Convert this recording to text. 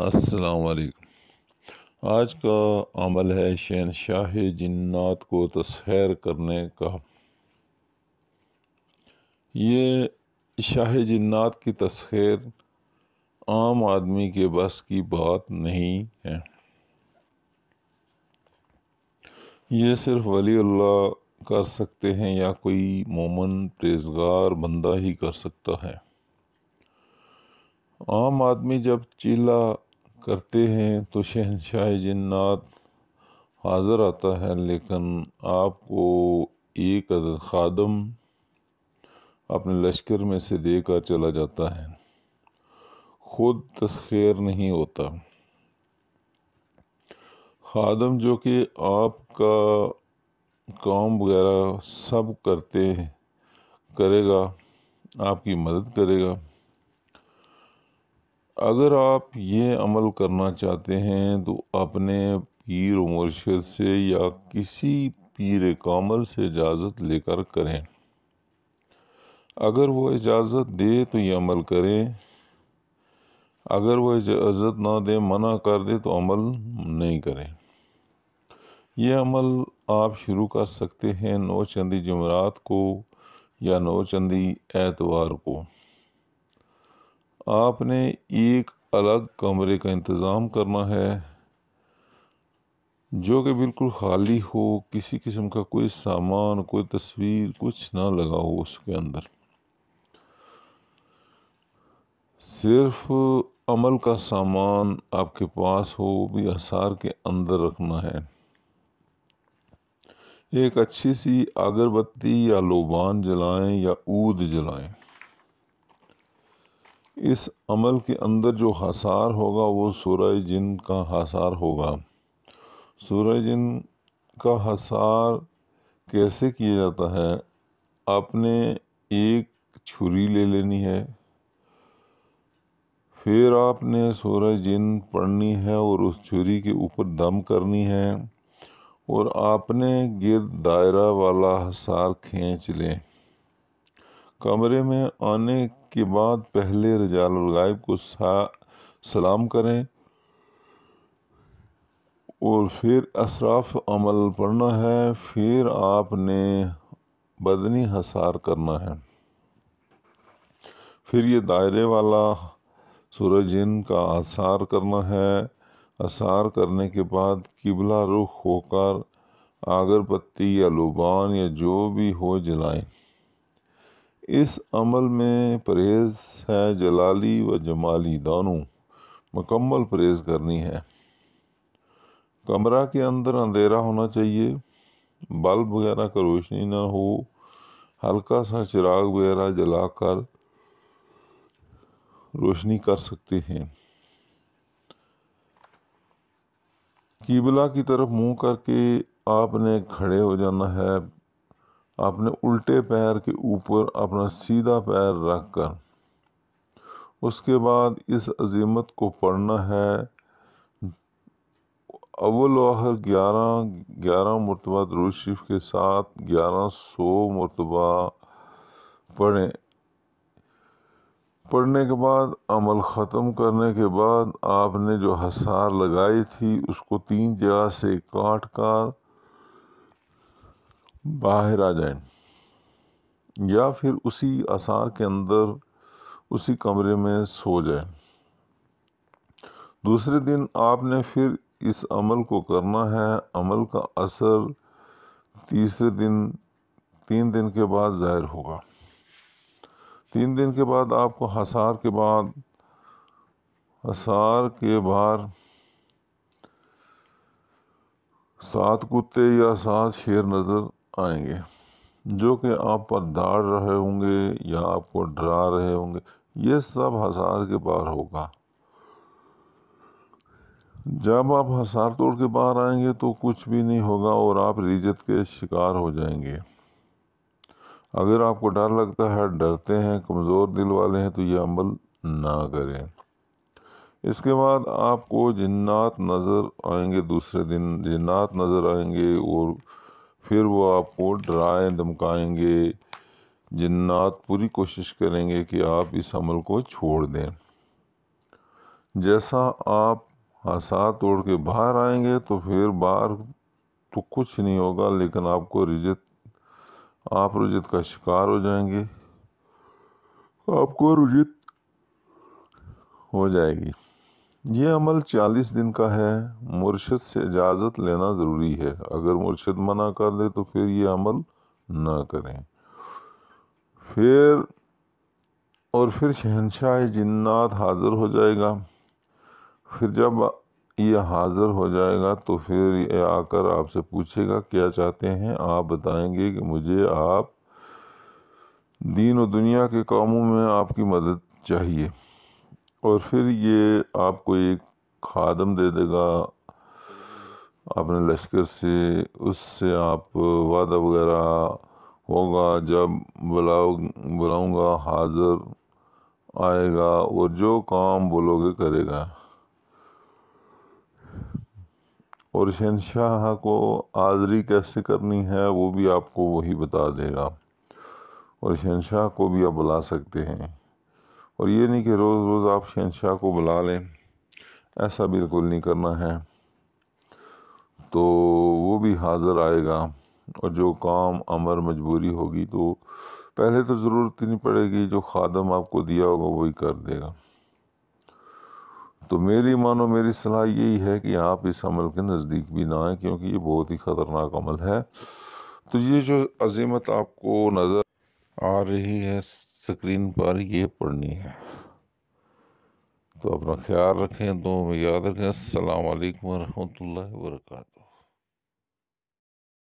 असलकम आज का अमल है शहनशाह जन्नात को तस्हैर करने का ये शाह जन्नात की तस्हैर आम आदमी के बस की बात नहीं है ये सिर्फ वली अल्लाह कर सकते हैं या कोई मोमन प्रेजगार बंदा ही कर सकता है आम आदमी जब चीला करते हैं तो शहनशाह जन्नात हाज़र आता है लेकिन आपको एक अदद खादम अपने लश्कर में से देकर चला जाता है खुद तस्खीर नहीं होता खादम जो कि आपका काम वगैरह सब करते करेगा आपकी मदद करेगा अगर आप ये अमल करना चाहते हैं तो अपने पीर मुर्शद से या किसी पीर कामल से इजाज़त लेकर करें अगर वो इजाज़त दे तो ये अमल करें अगर वो इजाज़त ना दे मना कर दे तो अमल नहीं करें ये अमल आप शुरू कर सकते हैं नौ चंदी जमरात को या नौ चंदी एतवार को आपने एक अलग कमरे का इंतज़ाम करना है जो कि बिल्कुल खाली हो किसी किस्म का कोई सामान कोई तस्वीर कुछ ना लगा हो उसके अंदर सिर्फ अमल का सामान आपके पास हो भी आसार के अंदर रखना है एक अच्छी सी अगरबत्ती या लोबान जलाएं या ऊद जलाएं इस अमल के अंदर जो हसार होगा वो सूर्य जिन का हसार होगा सूर्य जिन का हसार कैसे किया जाता है आपने एक छुरी ले लेनी है फिर आपने सूर्य जिन पढ़नी है और उस छुरी के ऊपर दम करनी है और आपने गिर दायरा वाला हसार खींच लें कमरे में आने के बाद पहले रजालब को सलाम करें और फिर असराफ अमल पढ़ना है फिर आपने बदनी हसार करना है फिर ये दायरे वाला सूरज इन का आसार करना है आसार करने के बाद किबला रुख होकर आगरबत्ती या लुबान या जो भी हो जलाएं इस अमल में परहेज़ है जलाली व जमाली दोनों मकम्मल परहेज़ करनी है कमरा के अंदर अंधेरा होना चाहिए बल्ब वगैरह का रोशनी ना हो हल्का सा चिराग वगैरह जलाकर रोशनी कर सकते हैं कीबला की तरफ मुंह करके आपने खड़े हो जाना है अपने उल्टे पैर के ऊपर अपना सीधा पैर रख कर उसके बाद इस अजीमत को पढ़ना है अव्वल आखिर ग्यारह ग्यारह मरतबा दरुशरीफ के साथ ग्यारह सौ मरतबा पढ़ें पढ़ने के बाद अमल ख़त्म करने के बाद आपने जो हसार लगाई थी उसको तीन जगह से काट कर बाहर आ जाए या फिर उसी आसार के अंदर उसी कमरे में सो जाए दूसरे दिन आपने फिर इस अमल को करना है अमल का असर तीसरे दिन तीन दिन के बाद ज़ाहिर होगा तीन दिन के बाद आपको हसार के बाद हसार के बाहर सात कुत्ते या सात शेर नज़र आएंगे जो कि आप पर दाड़ रहे होंगे या आपको डरा रहे होंगे ये सब हसार के पार होगा जब आप हसार तोड़ के बाहर आएंगे तो कुछ भी नहीं होगा और आप रिजत के शिकार हो जाएंगे अगर आपको डर लगता है डरते हैं कमज़ोर दिल वाले हैं तो ये अमल ना करें इसके बाद आपको जिन्नात नज़र आएंगे दूसरे दिन जिन्नात नज़र आएंगे और फिर वो आपको डराए धमकाएंगे जिन्नात पूरी कोशिश करेंगे कि आप इस अमल को छोड़ दें जैसा आप हसा तोड़ के बाहर आएंगे तो फिर बाहर तो कुछ नहीं होगा लेकिन आपको रिजत आप रुजत का शिकार हो जाएंगे आपको रुजत हो जाएगी ये अमल चालीस दिन का है मुर्शद से इजाज़त लेना ज़रूरी है अगर मुर्शद मना कर दे तो फिर ये अमल ना करें फिर और फिर शहनशाह जन्नात हाजिर हो जाएगा फिर जब ये हाजिर हो जाएगा तो फिर ये आकर आपसे पूछेगा क्या चाहते हैं आप बताएंगे कि मुझे आप दीन और दुनिया के कामों में आपकी मदद चाहिए और फिर ये आपको एक खादम दे देगा अपने लश्कर से उससे आप वादा वगैरह होगा जब बुलाओ बुलाऊँगा हाजिर आएगा और जो काम बोलोगे करेगा और शहनशाह को आज़री कैसे करनी है वो भी आपको वही बता देगा और शहनशाह को भी आप बुला सकते हैं और ये नहीं कि रोज़ रोज़ आप शहनशाह को बुला लें ऐसा बिल्कुल नहीं करना है तो वो भी हाज़र आएगा और जो काम अमर मजबूरी होगी तो पहले तो ज़रूरत ही नहीं पड़ेगी जो खादम आपको दिया होगा वही कर देगा तो मेरी मानो मेरी सलाह यही है कि आप इस अमल के नज़दीक भी ना आए क्योंकि ये बहुत ही ख़तरनाक अमल है तो ये जो अजीमत आपको नज़र आ रही है स्क्रीन पर ये पढ़नी है तो अपना ख्याल रखें दो में याद रखें अल्लाम वरहमल वर्का